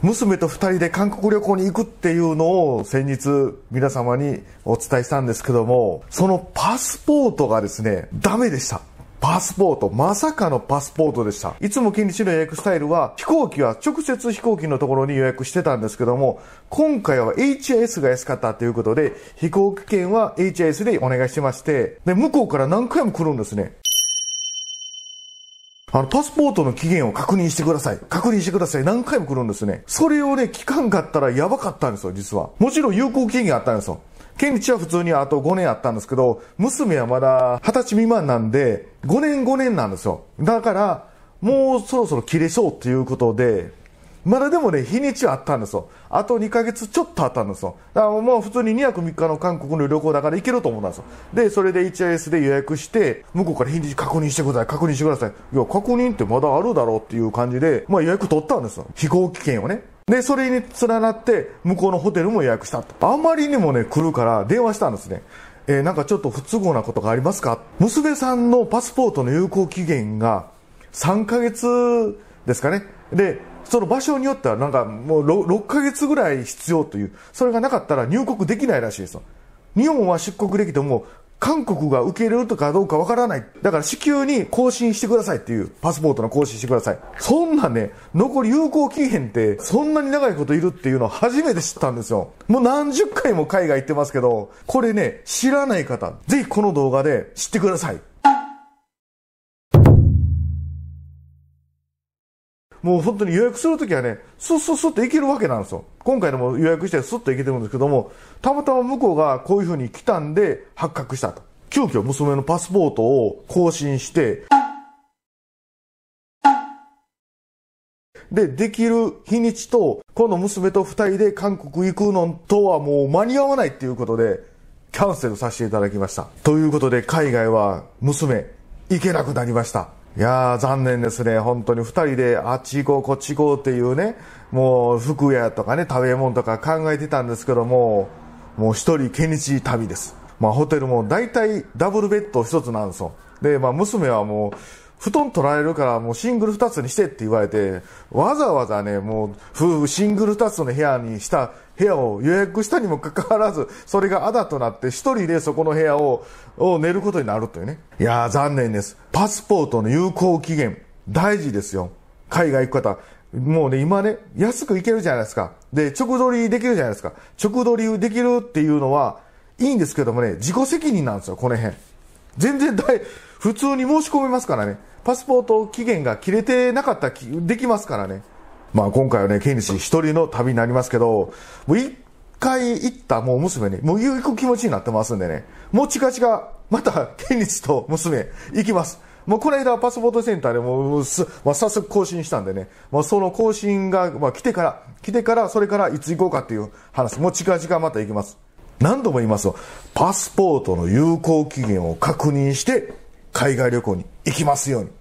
娘と2人で韓国旅行に行くっていうのを先日皆様にお伝えしたんですけども、そのパスポートがですね、ダメでした。パスポート。まさかのパスポートでした。いつも近日の予約スタイルは、飛行機は直接飛行機のところに予約してたんですけども、今回は HIS が安かったということで、飛行機券は HIS でお願いしてまして、で、向こうから何回も来るんですね。あの、パスポートの期限を確認してください。確認してください。何回も来るんですね。それをね、聞かんかったらやばかったんですよ、実は。もちろん有効期限あったんですよ。県立は普通にあと5年あったんですけど、娘はまだ20歳未満なんで、5年5年なんですよ。だから、もうそろそろ切れそうっていうことで、まだでもね、日にちはあったんですよ。あと2ヶ月ちょっとあったんですよ。だからもう普通に2泊3日の韓国の旅行だから行けると思うんですよ。で、それで HIS で予約して、向こうから日にち確認してください、確認してください。いや、確認ってまだあるだろうっていう感じで、まあ予約取ったんですよ。飛行機券をね。で、それに連なって、向こうのホテルも予約したと。あまりにもね、来るから電話したんですね。えー、なんかちょっと不都合なことがありますか娘さんのパスポートの有効期限が3ヶ月ですかね。で、その場所によってはなんかもう 6, 6ヶ月ぐらい必要という、それがなかったら入国できないらしいですよ。日本は出国できても、韓国が受け入れるとかどうかわからない。だから至急に更新してくださいっていう、パスポートの更新してください。そんなね、残り有効期限って、そんなに長いこといるっていうのを初めて知ったんですよ。もう何十回も海外行ってますけど、これね、知らない方、ぜひこの動画で知ってください。もう本当に予約するときはね、スッスッスッと行けるわけなんですよ。今回でも予約してスッと行けてるんですけども、たまたま向こうがこういうふうに来たんで発覚したと。急遽娘のパスポートを更新して、で、できる日にちと、この娘と二人で韓国行くのとはもう間に合わないっていうことで、キャンセルさせていただきました。ということで、海外は娘、行けなくなりました。いや残念ですね、本当に2人であっち行こう、こっち行こうっていうね、もう服屋とかね、食べ物とか考えてたんですけども、もう1人、県日旅です、まあ、ホテルも大体ダブルベッド1つなんですよ、でまあ、娘はもう布団取られるからもうシングル2つにしてって言われて、わざわざね、もう夫婦シングル2つの部屋にした、部屋を予約したにもかかわらず、それがあだとなって一人でそこの部屋を、を寝ることになるというね。いやー残念です。パスポートの有効期限、大事ですよ。海外行く方、もうね、今ね、安く行けるじゃないですか。で、直取りできるじゃないですか。直取りできるっていうのは、いいんですけどもね、自己責任なんですよ、この辺。全然大、普通に申し込めますからね。パスポート期限が切れてなかったき、できますからね。まあ今回はね、ケニシ一人の旅になりますけど、もう一回行ったもう娘に、もう行く気持ちになってますんでね。もう近々、またケニシと娘行きます。もうこの間パスポートセンターでもうまあ、早速更新したんでね、まあ、その更新が、まあ、来てから、来てから、それからいつ行こうかっていう話、もう近々また行きます。何度も言いますよ。パスポートの有効期限を確認して、海外旅行に行きますように。